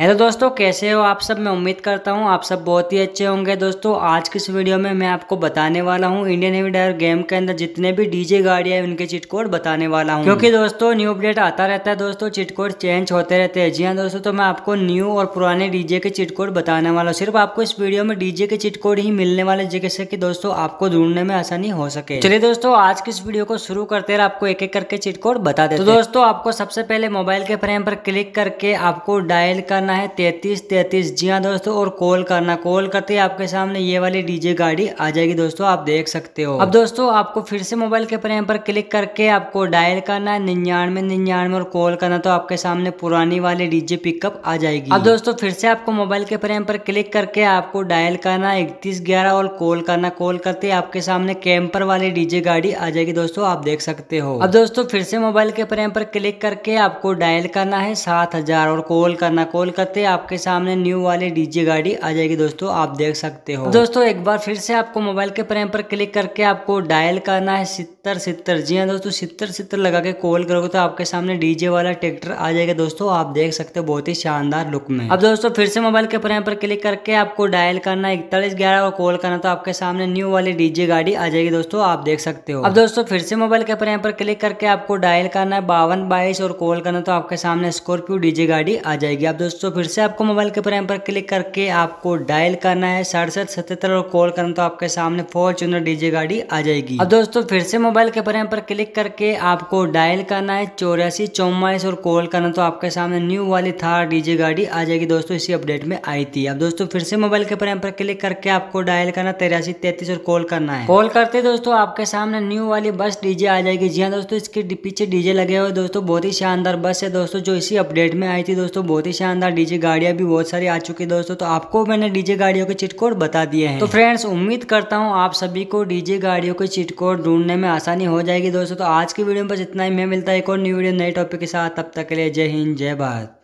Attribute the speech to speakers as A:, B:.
A: hello दोस्तों कैसे हो आप सब मैं उम्मीद करता हूँ आप सब बहुत ही अच्छे होंगे दोस्तों आज की इस वीडियो में मैं आपको बताने वाला हूँ इंडियन हेवी डायर गेम के अंदर जितने भी डीजे गाड़ियाँ हैं उनके चिट कोड बताने वाला हूँ क्योंकि दोस्तों न्यू अपडेट आता रहता है दोस्तों चिट कोड चेंज होते रहते हैं जी हाँ दोस्तों तो मैं आपको न्यू और पुराने डीजे के चिट कोड बताने वाला हूँ सिर्फ आपको इस वीडियो में डीजे के चिट कोड ही मिलने वाले जैसे की दोस्तों आपको ढूंढने में आसानी हो सके चलिए दोस्तों आज की इस वीडियो को शुरू करते रहे आपको एक एक करके चिट कोड बता दे तो दोस्तों आपको सबसे पहले मोबाइल के फ्रेम पर क्लिक करके आपको डायल का करना है तैतीस तैतीस जी हाँ दोस्तों और कॉल करना कॉल करते ही आपके सामने ये वाली डीजे गाड़ी आ जाएगी दोस्तों आप देख सकते हो अब दोस्तों आपको फिर से मोबाइल के फ्रेम पर क्लिक करके आपको डायल करना है निन्यानवे निन्यानवे और कॉल करना तो आपके सामने पुरानी वाली डीजे पिकअप आ जाएगी अब दोस्तों फिर से आपको मोबाइल के फ्रेम पर क्लिक करके आपको डायल करना है इकतीस ग्यारह और कॉल करना कॉल करते ही आपके सामने कैंपर वाली डीजे गाड़ी आ जाएगी दोस्तों आप देख सकते हो अब दोस्तों फिर से मोबाइल के फ्रेम पर क्लिक करके आपको डायल करना है सात हजार और कॉल करना कॉल कोलकाते आपके सामने न्यू वाली डीजे गाड़ी आ जाएगी दोस्तों आप देख सकते हो दोस्तों एक बार फिर से आपको मोबाइल के प्रेम पर क्लिक करके आपको डायल करना है सितर सितर जी हाँ दोस्तों सितर सितर लगा के कॉल करोगे तो आपके सामने डीजे वाला ट्रैक्टर आ जाएगा दोस्तों आप देख सकते हो बहुत ही शानदार लुक में अब दोस्तों फिर से मोबाइल के प्रेम पर क्लिक करके आपको डायल करना है इकतालीस ग्यारह और कॉल करना तो आपके सामने न्यू वाली डीजे गाड़ी आ जाएगी दोस्तों आप देख सकते हो अब दोस्तों फिर से मोबाइल के प्रेम पर क्लिक करके आपको डायल करना है बावन बाईस और कॉल करना तो आपके सामने स्कॉर्पियो डीजे गाड़ी आ जाएगी अब दोस्तों सो तो फिर से आपको मोबाइल के फ्रेम पर क्लिक करके आपको डायल करना है सड़सठ सतहत्तर और कॉल करना तो आपके सामने फॉर्चुनर डीजे गाड़ी आ जाएगी अब दोस्तों फिर से मोबाइल के फ्रेम पर क्लिक करके आपको डायल करना है चौरासी चौवालीस और कॉल करना तो आपके सामने न्यू वाली थार डीजे गाड़ी आ जाएगी दोस्तों इसी अपडेट में आई थी अब दोस्तों फिर से मोबाइल के फ्रेम पर क्लिक करके आपको डायल करना तेरासी तैतीस और कॉल करना है कॉल करते दोस्तों आपके सामने न्यू वाली बस डीजे आ जाएगी जी हाँ दोस्तों इसके पीछे डीजे लगे हुए दोस्तों बहुत ही शानदार बस है दोस्तों जो इसी अपडेट में आई थी दोस्तों बहुत ही शानदार डीजे गाड़ियां भी बहुत सारी आ चुकी है दोस्तों तो आपको मैंने डीजे गाड़ियों के चिट कोड बता दिए हैं तो फ्रेंड्स उम्मीद करता हूँ आप सभी को डीजे गाड़ियों के चिट कोड ढूंढने में आसानी हो जाएगी दोस्तों तो आज की वीडियो में बस इतना ही मैं मिलता है एक और न्यू वीडियो नए टॉपिक के साथ तब तक के लिए जय हिंद जय भारत